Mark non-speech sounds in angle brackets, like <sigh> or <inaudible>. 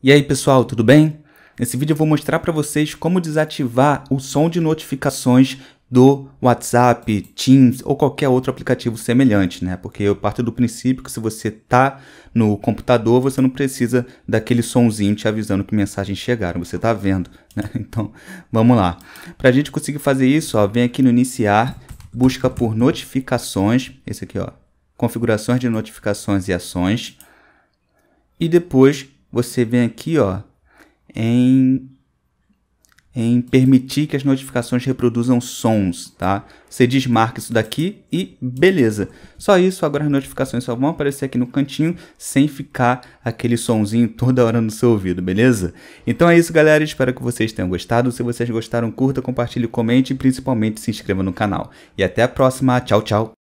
E aí pessoal, tudo bem? Nesse vídeo eu vou mostrar para vocês como desativar o som de notificações do WhatsApp, Teams ou qualquer outro aplicativo semelhante, né? Porque eu parto do princípio que se você tá no computador, você não precisa daquele sonzinho te avisando que mensagens chegaram, você tá vendo, <laughs> né? Então, vamos lá. Para a gente conseguir fazer isso, ó, vem aqui no iniciar, busca por notificações, esse aqui, ó, configurações de notificações e ações, e depois você vem aqui ó, em, em permitir que as notificações reproduzam sons, tá? Você desmarca isso daqui e beleza. Só isso, agora as notificações só vão aparecer aqui no cantinho sem ficar aquele sonzinho toda hora no seu ouvido, beleza? Então é isso, galera. Espero que vocês tenham gostado. Se vocês gostaram, curta, compartilhe, comente e principalmente se inscreva no canal. E até a próxima. Tchau, tchau.